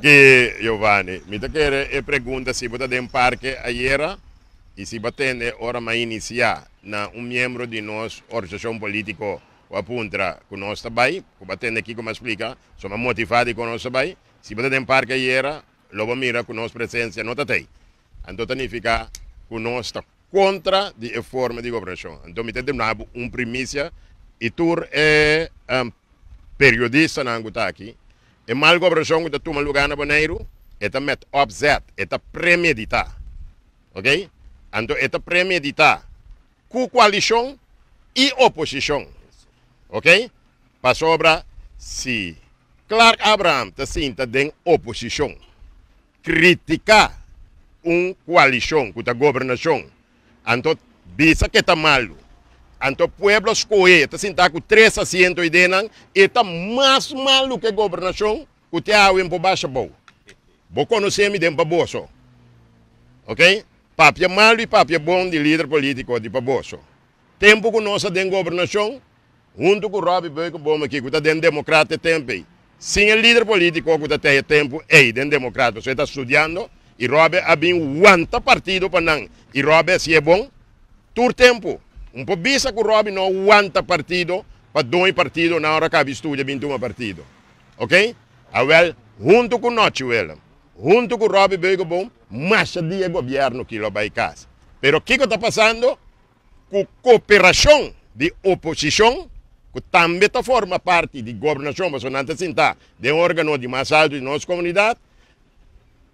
que Giovanni, mi chiede e pergunta se potete in parque ieri e se potete ormai iniciar na um membro de nós organização político que apunta com o nosso trabalho, que batendo aqui como explica, somos motivados com o nosso trabalho, se potete in parque ieri, logo mira com a presença, não tem. Então, significa que o contra de forma de governação. Então, me tendo um primícia, e tu é um ehm, periodista na Angutá aqui, e é mal governação que é tu lugar na Boneiro, está é met obzet, está premeditar. Ok? Então, está premeditar. Com coalição e oposição. Ok? Para sobra, se Clark Abraham está sinta de oposição, criticar uma coalição, com a governação, então, bisa que está malu. Então, pueblo escolhe, está sentado com três assentos e denan, e está mais mal do que a governação, que tem água em baixo boa. Vou conhecer me dentro para só. Ok? Papia mal e papia bom de líder político de Paboso. Tipo oh. Tempo que nós temos governação, junto com o Rob Boi, que bom aqui, que está dentro democrata tempo. Sim, é líder político que está tendo tempo, é dentro democrata. Você está estudando, e Rob abriu um partido para não. E Rob, se é bom, tur tempo um po' que o Robin no aguenta partido, para dois partidos na hora a capi estuda 21 partido, Ok? A well, junto com noi, well. Junto o Robin Bego Bom, dia o governo que lo vai casa. casa. que che está passando? a cooperação de oposição, que também forma parte de governação, mas não assim tá, de um órgão de mais alto de nossa comunidade,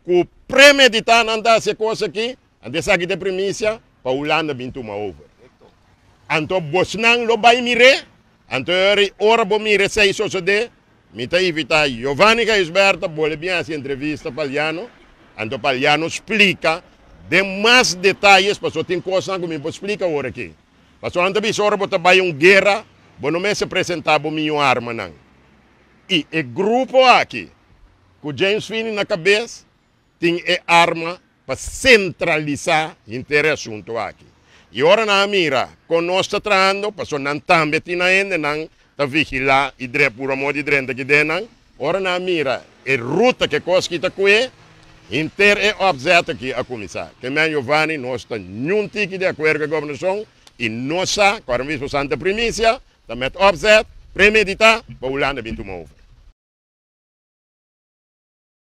com premeditar andar dá essa coisa aqui, andar aqui de primícia, para a Holanda vir tomar over anto Bosnang lo bay mire anto ori ora bo mire sei so so de mita invita Giovanni Caisberta bole bien si entrevista Paliano anto Paliano explica de mais detalhes para só tem coisa que me explica agora aqui para só anto bis ora bo tabay um guerra bo no me se apresentar bo minha arma não e é grupo aqui com James Finney na cabeça tem é arma para centralizar interesse junto aqui e ora na mira, com nós sta trando, na non tambe tina ende, non sta vigila, e dre pura de drenda che denan. Ora na mira, e ruta que cosa che está qui, inter e objeto aqui a cominciare. Que me Giovanni nós sta nenhum tique de acordo com a governazione, e nós sa, quando mi sono santa primizia, da met obzet, premedita, pa ulanda bintu move.